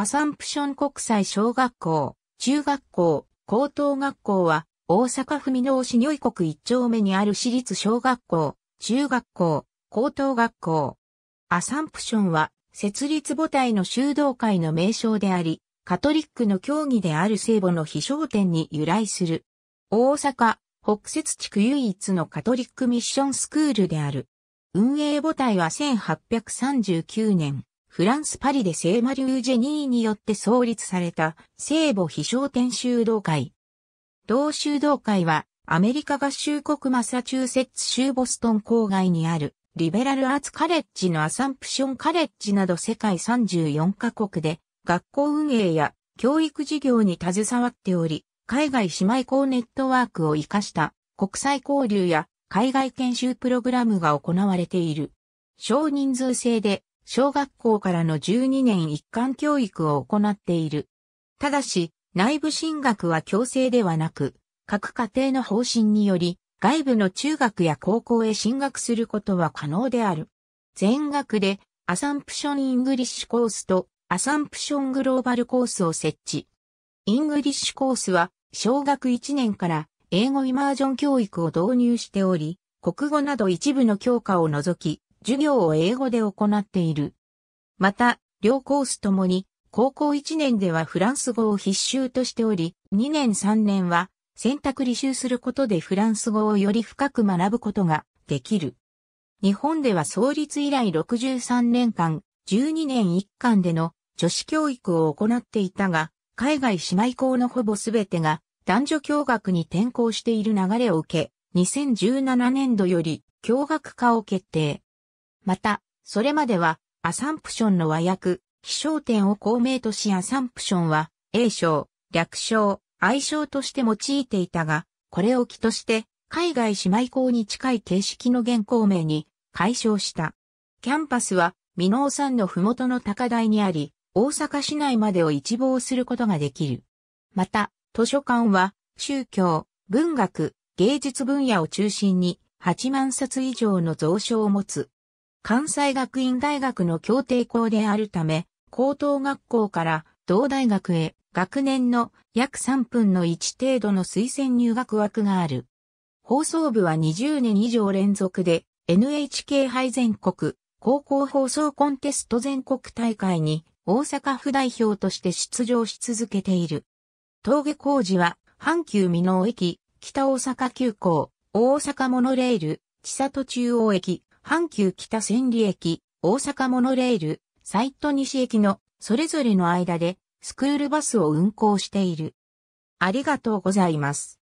アサンプション国際小学校、中学校、高等学校は、大阪府箕面市如意国一丁目にある私立小学校、中学校、高等学校。アサンプションは、設立母体の修道会の名称であり、カトリックの教義である聖母の飛翔点に由来する。大阪、北節地区唯一のカトリックミッションスクールである。運営母体は1839年、フランスパリで聖マリュージェニーによって創立された聖母非書天修道会。同修道会はアメリカ合衆国マサチューセッツ州ボストン郊外にあるリベラルアーツカレッジのアサンプションカレッジなど世界34カ国で学校運営や教育事業に携わっており、海外姉妹校ネットワークを活かした国際交流や海外研修プログラムが行われている。少人数制で小学校からの12年一貫教育を行っている。ただし、内部進学は強制ではなく、各家庭の方針により、外部の中学や高校へ進学することは可能である。全学で、アサンプションイングリッシュコースと、アサンプショングローバルコースを設置。イングリッシュコースは、小学1年から英語イマージョン教育を導入しており、国語など一部の教科を除き、授業を英語で行っている。また、両コースともに、高校1年ではフランス語を必修としており、2年3年は選択履修することでフランス語をより深く学ぶことができる。日本では創立以来63年間、12年1巻での女子教育を行っていたが、海外姉妹校のほぼ全てが男女教学に転校している流れを受け、2017年度より教学化を決定。また、それまでは、アサンプションの和訳、飛翔点を公明としアサンプションは、英称、略称、愛称として用いていたが、これを起として、海外姉妹校に近い形式の現行名に、解消した。キャンパスは、美濃山の麓の高台にあり、大阪市内までを一望することができる。また、図書館は、宗教、文学、芸術分野を中心に、8万冊以上の蔵書を持つ。関西学院大学の協定校であるため、高等学校から同大学へ学年の約3分の1程度の推薦入学枠がある。放送部は20年以上連続で NHK 杯全国高校放送コンテスト全国大会に大阪府代表として出場し続けている。峠工事は阪急美濃駅、北大阪急行、大阪モノレール、千里中央駅、阪急北千里駅、大阪モノレール、サイト西駅のそれぞれの間でスクールバスを運行している。ありがとうございます。